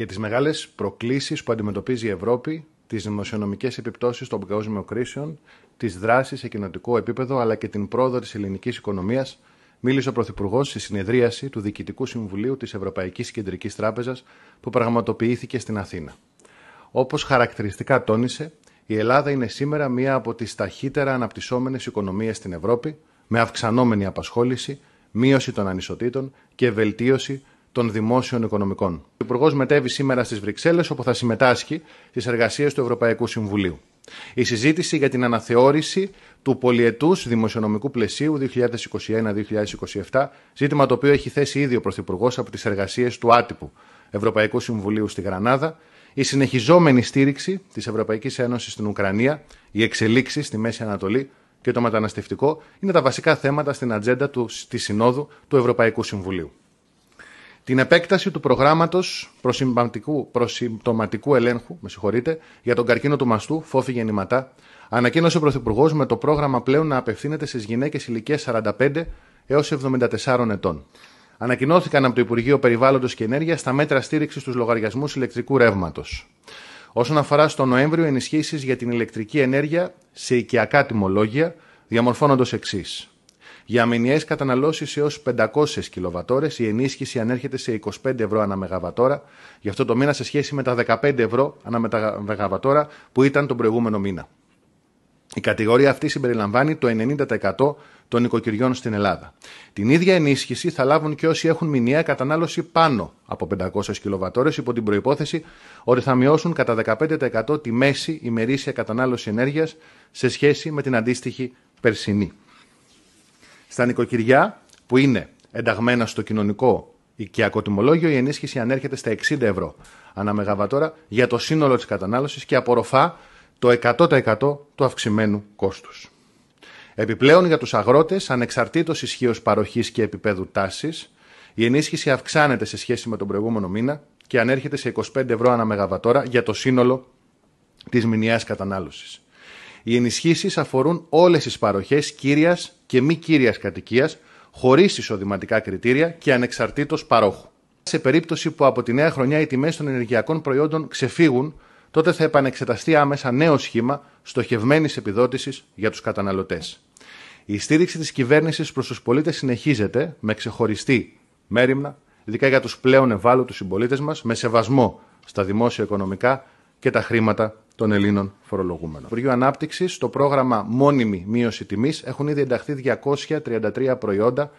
για τις μεγάλες προκλήσεις που αντιμετωπίζει η Ευρώπη, τις δημοσιονομικές επιπτώσεις των παγκόσμιων κρίσεων, τις δράσεις σε κοινοτικό επίπεδο αλλά και την πρόοδο της ελληνικής οικονομίας, μίλησε ο Πρωθυπουργός στη συνεδρίαση του Διοικητικού Συμβουλίου της Ευρωπαϊκής Κεντρικής Τράπεζας που πραγματοποιήθηκε στην Αθήνα. Όπως χαρακτηριστικά τόνισε, η Ελλάδα είναι σήμερα μία από τις ταχύτερα αναπτυσσόμενες οικονομίες στην Ευρώπη, με αυξανόμενη απασχόληση, μείωση των ανισοτήτων και βελτίωση των δημόσιων οικονομικών. Ο Υπουργός μετέβει σήμερα στις Βρυξέλλες, όπου θα συμμετάσχει στις εργασίες του Ευρωπαϊκού Συμβουλίου. Η συζήτηση για την αναθεώρηση του πολιετούς δημοσιονομικού πλαισίου 2021-2027, ζήτημα το οποίο έχει θέσει ήδη ο Πρωθυπουργός από τις εργασίες του άτυπου Ευρωπαϊκού Συμβουλίου στη Γρανάδα, η συνεχιζόμενη στήριξη της Ευρωπαϊκής Ένωσης στην Ουκρανία, οι εξελίξεις στη Μέση Ανατολή και το μεταναστευτικό είναι τα βασικά θέματα στην ατζέντα της Συνόδου του Ευρωπαϊκού Συμβουλίου την επέκταση του προγράμματος προσυμπτωματικού ελέγχου με για τον καρκίνο του μαστού, φόφη γεννηματά, ανακοίνωσε ο Πρωθυπουργός με το πρόγραμμα πλέον να απευθύνεται στις γυναίκες ηλικίας 45 έω 74 ετών. Ανακοινώθηκαν από το Υπουργείο Περιβάλλοντος και Ενέργειας τα μέτρα στήριξης στους λογαριασμούς ηλεκτρικού ρεύματος. Όσον αφορά στο Νοέμβριο, ενισχύσεις για την ηλεκτρική ενέργεια σε οικιακά τιμολόγια διαμορφώνοντας εξής. Για μηνιαίες καταναλώσεις έως 500 κιλοβατόρες η ενίσχυση ανέρχεται σε 25 ευρώ ανά μεγαβατόρα γι' αυτό το μήνα σε σχέση με τα 15 ευρώ ανά μεγαβατόρα που ήταν τον προηγούμενο μήνα. Η κατηγορία αυτή συμπεριλαμβάνει το 90% των οικοκυριών στην Ελλάδα. Την ίδια ενίσχυση θα λάβουν και όσοι έχουν μηνιαία κατανάλωση πάνω από 500 κιλοβατόρες υπό την προπόθεση ότι θα μειώσουν κατά 15% τη μέση ημερήσια κατανάλωση ενέργειας σε σχέση με την αντίστοιχη περσινή. Στα νοικοκυριά που είναι ενταγμένα στο κοινωνικό οικιακό τιμολόγιο, η ενίσχυση ανέρχεται στα 60 ευρώ ανά για το σύνολο της κατανάλωσης και απορροφά το 100% του αυξημένου κόστους. Επιπλέον για τους αγρότες, ανεξαρτήτως ισχύως παροχής και επίπεδου τάσης, η ενίσχυση αυξάνεται σε σχέση με τον προηγούμενο μήνα και ανέρχεται σε 25 ευρώ ανά για το σύνολο της μηνιαίας κατανάλωσης. Οι ενισχύσεις αφορούν όλες τις παροχές κύριας και μη κύριας κατοικίας, χωρίς εισοδηματικά κριτήρια και ανεξαρτήτως παρόχου. Σε περίπτωση που από τη νέα χρονιά οι τιμές των ενεργειακών προϊόντων ξεφύγουν, τότε θα επανεξεταστεί άμεσα νέο σχήμα στοχευμένης επιδότησης για τους καταναλωτές. Η στήριξη της κυβέρνησης προς τους πολίτες συνεχίζεται με ξεχωριστή μέρημνα, ειδικά για τους πλέον ευάλωτους συμπολίτες μας, με σεβασμό στα δημόσια οικονομικά και τα χρήματα των Ελλήνων φορολογούμενων. Υπουργείο Ανάπτυξης, στο πρόγραμμα Μόνιμη Μείωση Τιμής έχουν ήδη ενταχθεί 233 προϊόντα.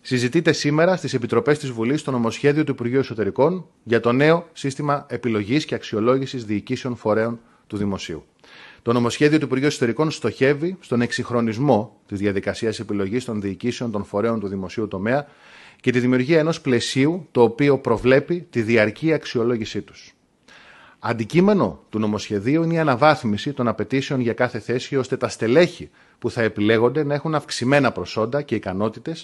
Συζητείται σήμερα στις επιτροπές της Βουλής το νομοσχέδιο του Υπουργείου Εσωτερικών για το νέο σύστημα επιλογής και αξιολόγησης διοικήσεων φορέων του Δημοσίου. Το νομοσχέδιο του Υπουργείου Εσωτερικών στοχεύει στον εξυγχρονισμό της διαδικασίας επιλογής των διοικήσεων των φορέων του δημοσίου τομέα και τη δημιουργία ενός πλαισίου το οποίο προβλέπει τη διαρκή αξιολόγησή τους. Αντικείμενο του νομοσχεδίου είναι η αναβάθμιση των απαιτήσεων για κάθε θέση ώστε τα στελέχη που θα επιλέγονται να έχουν αυξημένα προσόντα και ικανότητες,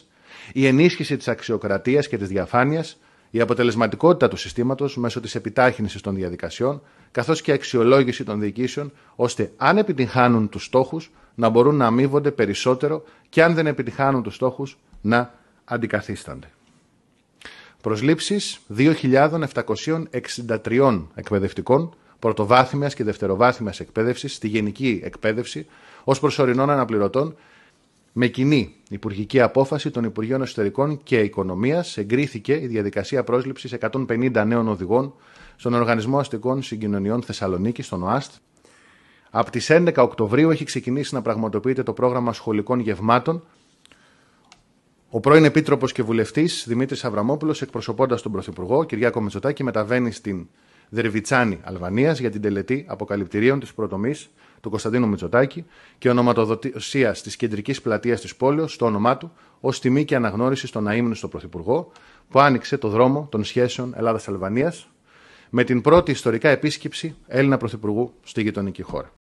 η ενίσχυση της αξιοκρατίας και της διαφάνειας, η αποτελεσματικότητα του συστήματος μέσω της επιτάχυνσης των διαδικασιών, καθώς και η αξιολόγηση των διοικήσεων, ώστε αν επιτυγχάνουν τους στόχους να μπορούν να αμείβονται περισσότερο και αν δεν επιτυγχάνουν τους στόχους να αντικαθίστανται. Προσλήψεις 2.763 εκπαιδευτικών πρωτοβάθμιας και δευτεροβάθμιας εκπαίδευσης στη γενική εκπαίδευση ως προσωρινών αναπληρωτών με κοινή υπουργική απόφαση των Υπουργείων Εσωτερικών και Οικονομίας εγκρίθηκε η διαδικασία πρόσληψης 150 νέων οδηγών στον Οργανισμό Αστικών Συγκοινωνιών Θεσσαλονίκη, στον ΟΑΣΤ. Από τι 11 Οκτωβρίου έχει ξεκινήσει να πραγματοποιείται το πρόγραμμα σχολικών γευμάτων ο πρώην Επίτροπος και Βουλευτής Δημήτρης Αβραμόπουλος, εκπροσωπώντας τον Πρωθυπουργό Κυριάκο Μητσοτάκη, μεταβαίνει στην Δερβιτσάνη Αλβανίας για την τελετή αποκαλυπτηρίων της προτομή του Κωνσταντίνου Μητσοτάκη και ονοματοδοσίας της κεντρικής πλατείας της πόλεως στο όνομά του, ως τιμή και αναγνώριση στον αίμνη στο Πρωθυπουργό, που άνοιξε το δρόμο των σχέσεων Ελλάδα-Αλβανία με την πρώτη ιστορικά επίσκεψη Έλληνα Πρωθυπουργού στη γειτονική χώρα.